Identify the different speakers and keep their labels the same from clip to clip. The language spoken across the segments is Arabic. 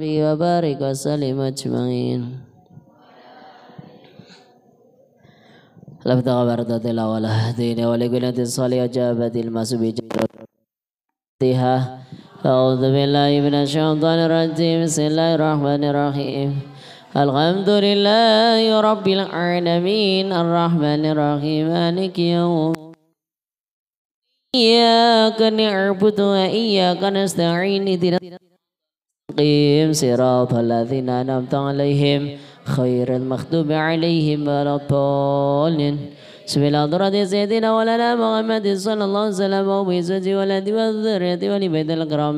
Speaker 1: به وبارك وسلم أجمعين لم تغبر تدل ولا دين ولكل صالح جابت المسبي جابتها أعوذ بالله من الشيطان الرجيم بسم الله الرحمن الرحيم الحمد لله رب العالمين الرحمن الرحيم مالك يوم إياك نعبد وإياك نستعين اهدنا مستقيم صراط الذين أنعمت عليهم خير المخدوب عليهم ولا الضالين بسم الله حضرة سيدنا ولنا محمد صلى الله عليه وسلم وبزوجه ولده وذريته ولبيت الكرام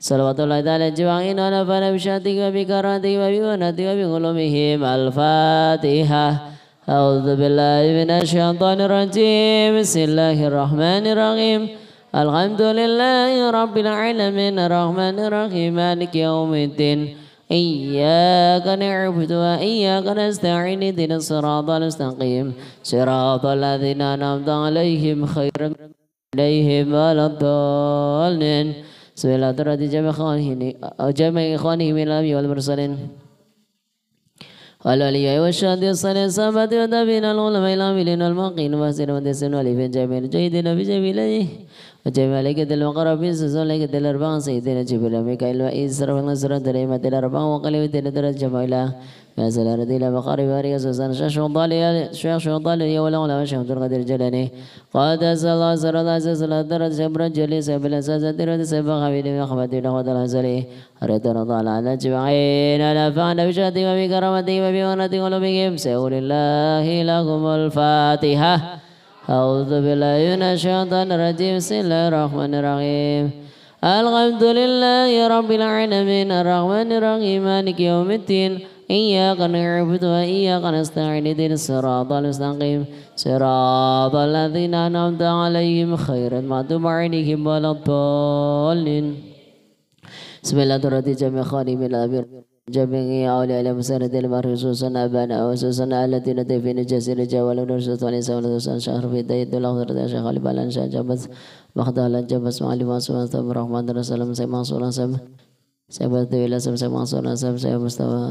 Speaker 1: صلوات الله تعالى أجمعين ونفعنا بشهادتك وبكرامتك وبمنتك وبعلومهم الفاتحة أعوذ بالله من الشيطان الرجيم بسم الله الرحمن الرحيم الحمد لله رب العالمين الرحمن الرحيم مالك يوم الدين إياك نعبد وإياك نستعين اهدنا الصراط المستقيم صراط الذين أنعمت عليهم خير عليهم ولا الضالين بسم الله ترى جمع جمع إخوانه من الأنبياء والمرسلين والولي والشهد الصالح الصحابة والتابعين العلماء العاملين والمقين والمحسنين والمدسين والإفن جميل جيدنا بجميل وجبالك المغرب سزولك دل أربعة سيدنا جبريل ميكائيل وإسرافيل ونصر دريمة دل أربعة وقلب دل درجة جميلة نزل رديلا بقارب هاري سوزان شاش وضالي شيخ شوضالي ولا ولا شيخ درغد الجلاني قاد سلا سر الله سلا درد سبر جلي سبل سازا درد سبا خبيل مخبتي لخد الهزلي رد نضال على جمعين نفعنا بشهدي وبكرامتي وبمغنتي ولبهم سأول الله لهم الفاتحة أعوذ بالله من الشيطان الرجيم بسم الله الرحمن الرحيم الحمد لله رب العالمين الرحمن الرحيم مالك يوم الدين إياك نعبد وإياك نستعين اهدنا الصراط المستقيم صراط الذين أنعمت عليهم خير المغضوب عليهم ولا الضالين بسم الله الرحمن الرحيم جميع خادم الأبيار جميع أولياء المسانة المرء خصوصا أبانا التي نتي في نجاس نجاسير جوال ونرشد ونساء ونساء شهر في ديد الأخضر شيخ غالب على أنشاء لان جبث مع علي وصوان ثم رحمة الله سلام سيما صورا سم سيما ذوي لسم سيما صورا سم سيما مستوى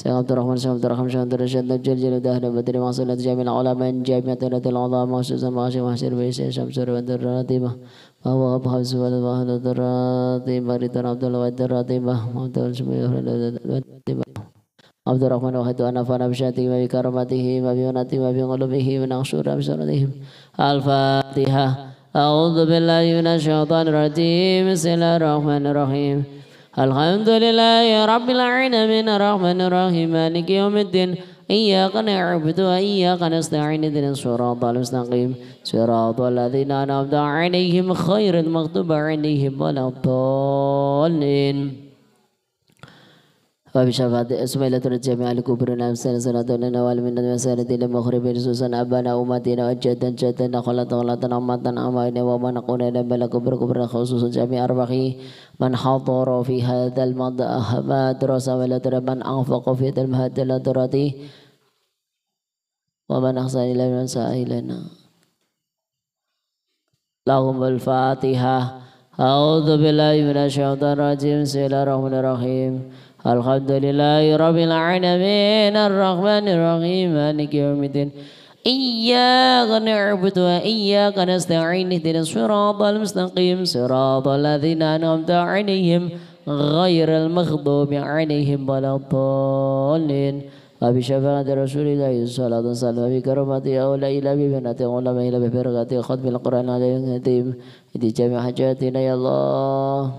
Speaker 1: شيخ عبد الرحمن شيخ عبد الرحمن شيخ عبد الرحمن نجل عبد الرحمن بدر عبد الرحمن العلماء عبد الرحمن مخصوصا عبد الرحمن بيش عبد الرحمن الراتبة عبد الرحمن حبس عبد الرحمن رضا عبد عبد الرحمن الراتبة عبد الرحمن عبد الرحمن وحد ونفعنا بشاتهم وبكرماتهم وبمنتهم وبقلوبهم ونقشور بسنتهم الفاتحة أعوذ بالله من الشيطان الرجيم بسم الله الرحمن الرحيم الحمد لله رب العالمين الرحمن الرحيم مالك يوم الدين إياك نعبد وإياك نستعين اهدنا الصراط المستقيم صراط الذين أنعمت عليهم خير المغضوب عليهم ولا الضالين وبشفاعة إسماعيل ترجمع الكبر الأمثال نعم صلاة نوال من المسارة المخرب رسوسا أبانا أمتنا جدا جدا خلت خلت أمة أمين ومن قلنا بل كبر كبر خصوصا جميع أربعه من حضر في هذا المدرسة ولا ترى من أنفق في هذا المهد المدرسة ومن أحسن إلينا من سائلنا لهم الفاتحة أعوذ بالله من الشيطان الرجيم بسم الله الرحمن الرحيم الحمد لله رب العالمين الرحمن الرحيم مالك يوم الدين إياك نعبد وإياك نستعين اهدنا الصراط المستقيم صراط الذين أنعمت عليهم غير المغضوب عليهم ولا الضالين وبشفاعة رسول الله صلى الله عليه وسلم وبكرامة أولى إلى ببنة أولى إلى بفرقة ختم القرآن عليهم هديم هدي جميع حاجاتنا يا الله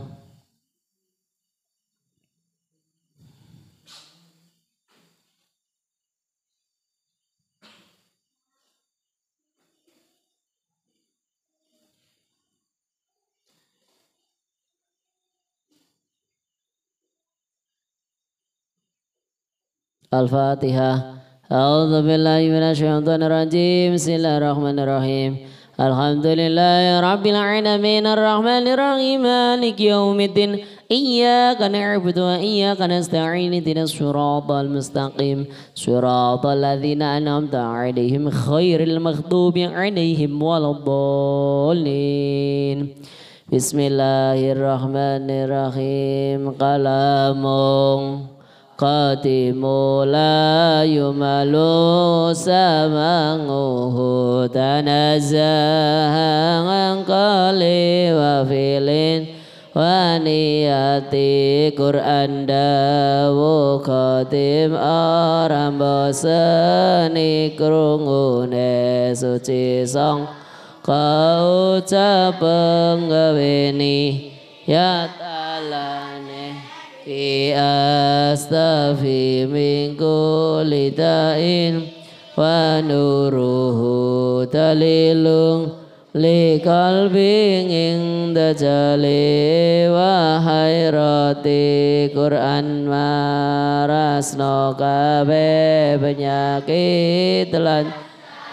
Speaker 1: الفاتحة أعوذ بالله من الشيطان الرجيم بسم الله الرحمن الرحيم الحمد لله رب العالمين الرحمن الرحيم مالك يوم الدين إياك نعبد وإياك نستعين اهدنا الصراط المستقيم صراط الذين أنعمت عليهم خير المغضوب عليهم ولا الضالين بسم الله الرحمن الرحيم قلم qatimu la yumalu samanguhu tanazahan qali wa filin wa niyati qur'an dawu qatim aram bosani krungune suci song kau ucap penggawini ya talah في أستفي من كل talilung ونوره تليل لقلب عند جلي وحيرة Quran marasno kabeh penyakit lan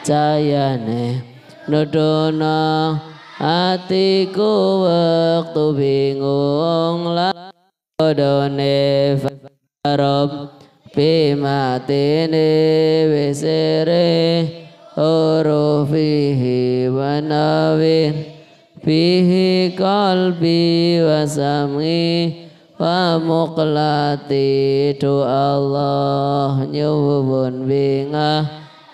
Speaker 1: jayane nudono hatiku waktu bingung lah dene farab pi matine wesere urufihi wanawi fihi kalbi wasami wa muqlati tu Allah nyuwun bingah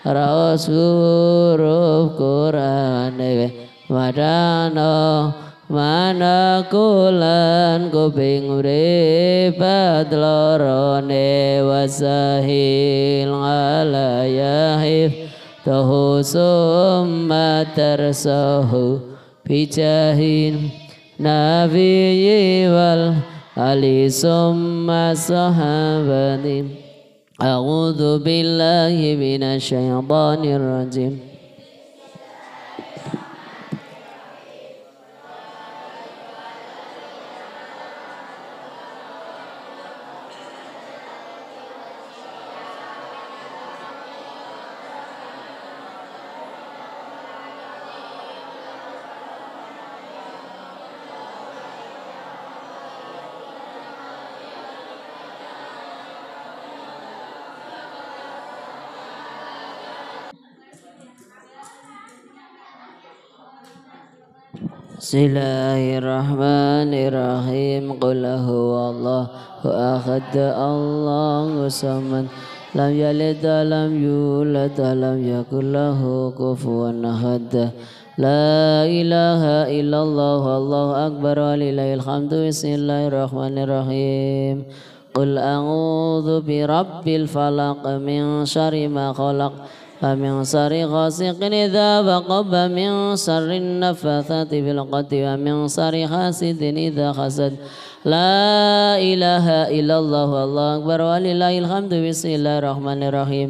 Speaker 1: rasul Quran eh, wadana manakulan kuping uripat lorone wasahil ngalayahif tohu summa tersohu bijahin nabi wal ali summa sahabatim A'udhu billahi minasyaitanirrajim rajim بسم الله الرحمن الرحيم قل هو الله أحد الله صمد لم يلد ولم يولد ولم يكن له كفوا أحد لا إله إلا الله الله أكبر ولله الحمد بسم الله الرحمن الرحيم قل أعوذ برب الفلق من شر ما خلق فمن شر غاسق إذا وقب من شر النفاثات في القتل ومن شر حاسد إذا حسد لا إله إلا الله والله أكبر ولله الحمد بسم الله الرحمن الرحيم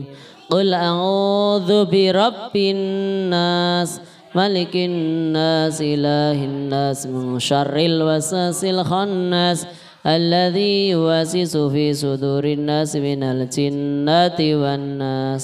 Speaker 1: قل أعوذ برب الناس ملك الناس إله الناس من شر الوساس الخناس الذي يوسوس في صدور الناس من الجنة والناس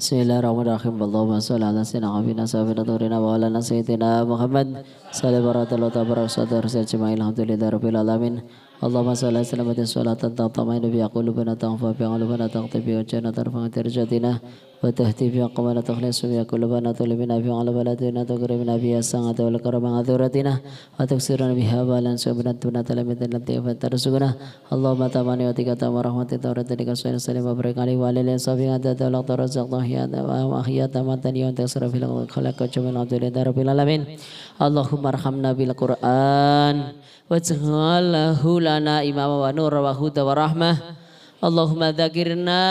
Speaker 1: Bismillahirrahmanirrahim. Allahumma salli ala sayyidina Muhammadin wa ala nurina wa ala sayyidina Muhammad. Salam baratul ta barasat rasul jemaah alhamdulillah rabbil alamin. Allahumma salli ala sayyidina Muhammadin salatan tamtama nabiy qulubana tanfa bi qulubana taqtibi wa jannatan tarfa tarjatina. وتهتي بها قبل تخلص بها كل بنا طلبنا بها على بلدنا تقربنا بها الساعة والكرم عذورتنا وتكسرنا بها بالا سبنا تبنا تلمت لم تكفى ترزقنا اللهم تماني وتكتا ورحمة تورتك سوين سليم وبرك علي وعلى لين صافي عدد تولق ترزق ضحيات وأحيات ماتني وتكسر في الخلق وجميع العبد رب العالمين اللهم ارحمنا بالقرآن واجعله لنا إماما ونور وهدى ورحمة اللهم ذكرنا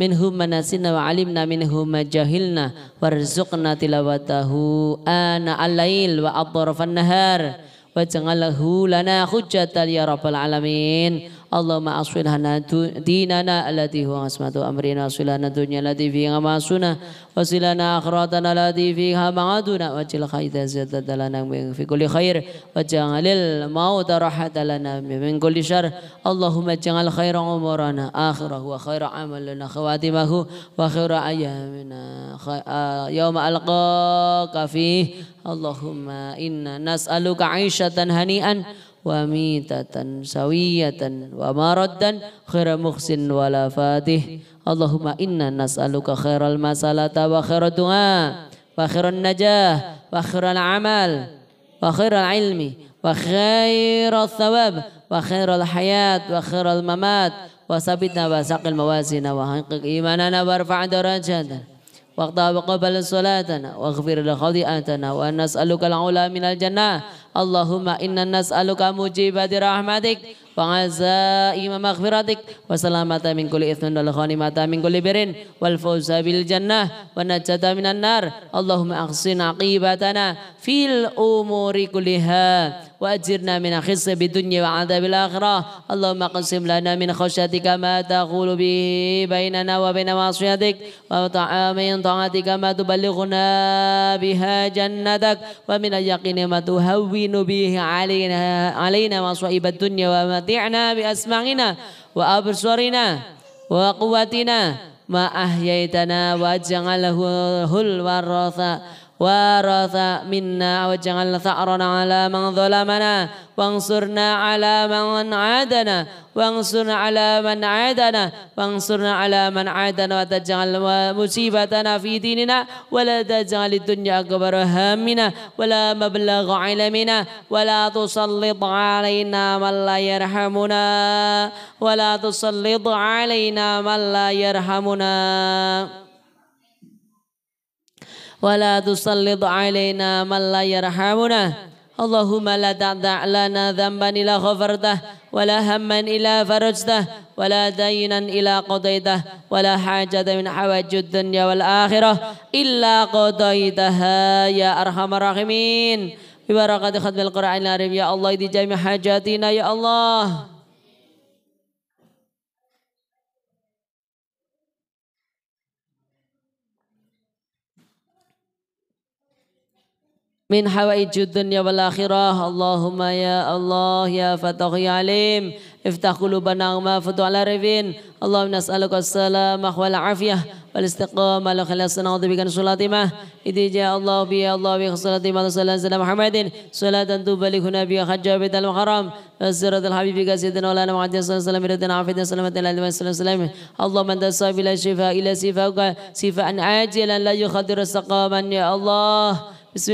Speaker 1: minhum manasina wa alimna minhum majahilna warzuqna tilawatahu ana alail wa atarafan nahar waj'alhu lana hujjatan ya rabbal alamin Allahumma aswil hana dinana alati huwa asmatu amrina waswil hana dunya alladhi fiha ma'asuna waswil hana akhiratana alladhi fi hamaduna wajil khayda ziyadata lana fi kulli khair wajangalil mauta rahata lana min kulli syar Allahumma jangal khaira umurana akhirahu wa khaira amaluna khawatimahu wa khaira ayyamina yawma alqaka fihi Allahumma inna nas'aluka 'aishatan hani'an وميتة سوية ومردا خير مخس ولا فاتح اللهم إنا نسألك خير المسألة وخير الدعاء وخير النجاح وخير العمل وخير العلم وخير الثواب وخير الحياة وخير الممات وثبتنا وسق الموازين وحقق إيماننا وارفع درجاتنا واقطع وقبل صلاتنا واغفر لخطيئتنا ونسألك العلا من الجنة اللهم إنا نسألك مجيبة رحمتك وعزائم مغفرتك وسلامة من كل إثم والغنيمة من كل بر والفوز بالجنة والنجاة من النار اللهم أحسن عقيبتنا في الأمور كلها وأجرنا من خزي بالدنيا وعذاب الآخرة اللهم اقسم لنا من خشيتك ما تقول به بيننا وبين معصيتك ومن طاعتك ما تبلغنا بها جنتك ومن اليقين ما تهون به علينا علينا مصائب الدنيا ومتعنا بأسماعنا وأبصارنا وقوتنا ما أحييتنا واجعله الورثة waratha minna wa ja'alna tha'rana ala man zalamana wansurna ala man adana Wangsurna ala man adana Wangsurna ala man adana wa taj'al musibatana fi dinina wa la taj'al ad-dunya akbar hammina wa la mablagh ilmina wa la tusallit alaina man la yarhamuna wa la tusallit alaina man la yarhamuna ولا تسلط علينا من لا يرحمنا اللهم لا تدع لنا ذنبا إلا غفرته ولا هما إلا فرجته ولا دينا إلا قضيته ولا حاجة من حوائج الدنيا والآخرة إلا قضيتها يا أرحم الراحمين ببركة ختم القرآن العظيم يا الله دي جميع حاجاتنا يا الله من حوائج الدنيا والآخرة اللهم يا الله يا فتح يا عليم افتح قلوبنا وما فتح على رفين اللهم نسألك السلام والعافية والاستقامة لخلاص نعوذ بك من ما إذ جاء الله بي الله بك صلاطمة صلى الله عليه محمد صلاة تبلغنا نبي حج بيت المحرم وسيرة الحبيب سيدنا مولانا محمد صلى الله عليه وسلم ردنا عافية سلامة الله عليه وسلم اللهم أنت الصافي لا شفاء إلا شفاءك شفاء عاجلا لا يخدر سقاما يا الله Bismillahirrahmanirrahim. Ya ya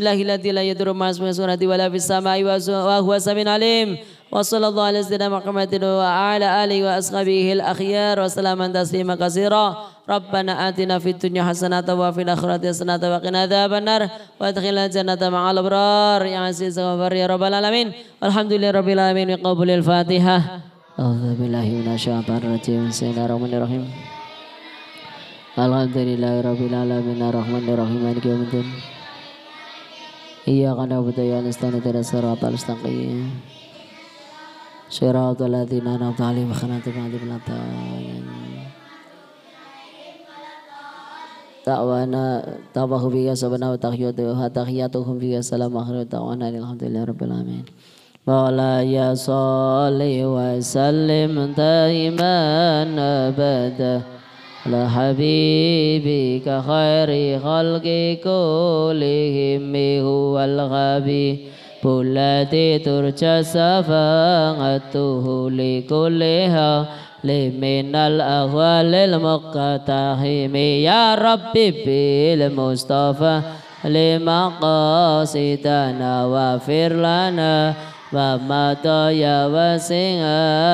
Speaker 1: ya Alhamdulillahirabbil alamin arrahmanirrahim إياك نعبد يا نستعين إلى الصراط المستقيم صراط الذين أنعمت عليهم غير المغضوب عليهم دعوانا تباه بك سبحانه وتحياتها تحياتهم بك السلام آخر دعوانا الحمد لله رب العالمين مولاي صل وسلم دائما أبدا لحبيبك خير خلق كلهم هو الغبي التي ترجى شفاعته لكلها لمن الأهوال المقتحم يا ربي بالمصطفى لمقاصدنا واغفر لنا ومضى يا واسع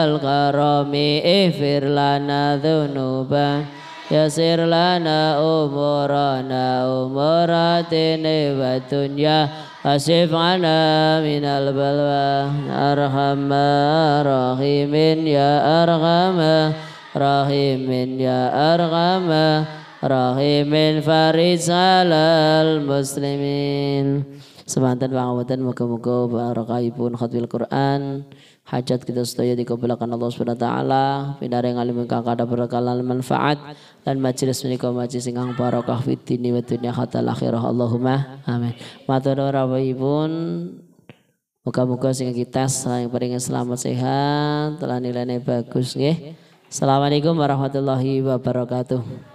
Speaker 1: الكرم اغفر لنا ذنوبا Yasir lana umurana umuratini wa dunya Asif minal balwa Arhamma rahimin ya arhamma Rahimin ya arhamma Rahimin farid salal muslimin Semantan pangawatan muka muga barakahipun khatmil Quran. Hajat kita sedaya dikabulkan Allah Subhanahu taala, pinare ngalim ingkang kada berkalan manfaat dan majelis menika majelis ingkang barokah fid dini wa dunya hatal akhirah Allahumma amin. Matur ibun, muka-muka sing kita saling paringi selamat sehat, telah nilainya bagus nggih. Assalamualaikum warahmatullahi wabarakatuh.